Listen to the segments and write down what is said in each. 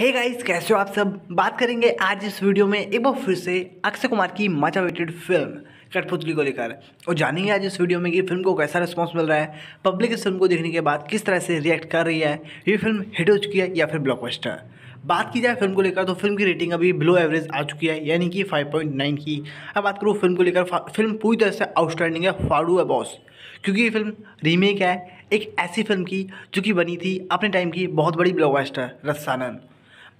hey guys कैसे हो आप सब बात करेंगे आज इस वीडियो में एक बार फिर से अक्षय कुमार की मच अवेटेड फिल्म कठपुतली को लेकर और जानेंगे आज इस वीडियो में कि फिल्म को कैसा रिस्पॉन्स मिल रहा है पब्लिक इस फिल्म को देखने के बाद किस तरह से रिएक्ट कर रही है ये फिल्म हिट हो चुकी है या फिर ब्लॉकबस्टर बात की जाए फिल्म को लेकर तो फिल्म की रेटिंग अभी बिलो एवरेज आ चुकी है यानी कि 5.9 की अब बात करूँ फिल्म को लेकर फिल्म पूरी तरह से आउटस्टैंडिंग है फाड़ू अबॉस बॉस क्योंकि ये फिल्म रीमेक है एक ऐसी फिल्म की जो कि बनी थी अपने टाइम की बहुत बड़ी ब्लॉकबस्टर रसानंद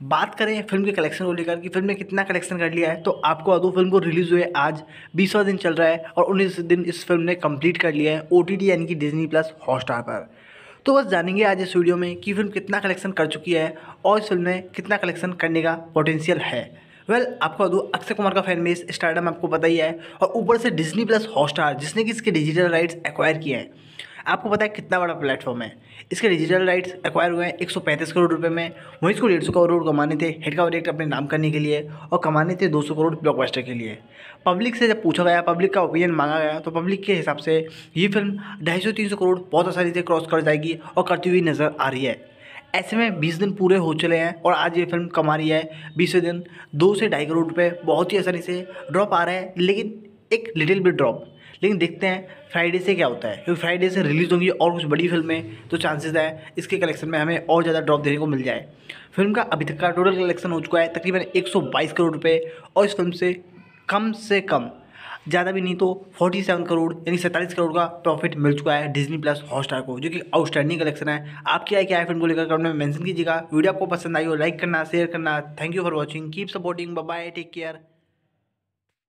बात करें फिल्म के कलेक्शन को लेकर कि फिल्म ने कितना कलेक्शन कर लिया है तो आपको अदू फिल्म को रिलीज़ हुए आज बीसवा दिन चल रहा है और उन्नीस दिन इस फिल्म ने कंप्लीट कर लिया है ओ टी टी यानी कि डिजनी प्लस हॉटस्टार पर तो बस जानेंगे आज इस वीडियो में कि फिल्म कितना कलेक्शन कर चुकी है और इस फिल्म ने कितना कलेक्शन करने का पोटेंशियल है वेल well, आपको बता अक्षय कुमार का फैन बेस स्टार्टअप आपको पता ही है और ऊपर से डिजनी प्लस हॉटस्टार जिसने कि इसके डिजिटल राइट्स एक्वायर किए हैं आपको पता है कितना बड़ा प्लेटफॉर्म है इसके डिजिटल राइट्स एक्वायर हुए हैं एक करोड़ रुपये में वहीं इसको डेढ़ करोड़ कमाने थे हेड का रेट अपने नाम करने के लिए और कमाने थे 200 करोड़ ब्लॉकबस्टर के लिए पब्लिक से जब पूछा गया पब्लिक का ओपिनियन मांगा गया तो पब्लिक के हिसाब से ये फिल्म ढाई सौ तीन करोड़ बहुत आसानी से क्रॉस कर जाएगी और करती हुई नज़र आ रही है ऐसे में बीस दिन पूरे हो चले हैं और आज ये फिल्म कमा रही है बीसवें दिन दो से ढाई करोड़ रुपये बहुत ही आसानी से ड्रॉप आ रहा है लेकिन एक लिटिल बिट ड्रॉप लेकिन देखते हैं फ्राइडे से क्या होता है क्योंकि फ्राइडे से रिलीज़ होंगी और कुछ बड़ी फिल्में तो चांसेस है इसके कलेक्शन में हमें और ज़्यादा ड्रॉप देने को मिल जाए फिल्म का अभी तक का टोटल कलेक्शन हो चुका है तकरीबन 122 करोड़ रुपए और इस फिल्म से कम से कम ज़्यादा भी नहीं तो 47 करोड़ यानी सैंतालीस करोड़ का प्रॉफिट मिल चुका है डिजनी प्लस हॉटस्टार को जो कि आउटस्टैंडिंग कलेक्शन है आपकी आई क्या है फिल्म को लेकर कमेंट में मेंशन कीजिएगा वीडियो आपको पसंद आई हो लाइक करना शेयर करना thank you for watching keep supporting bye take care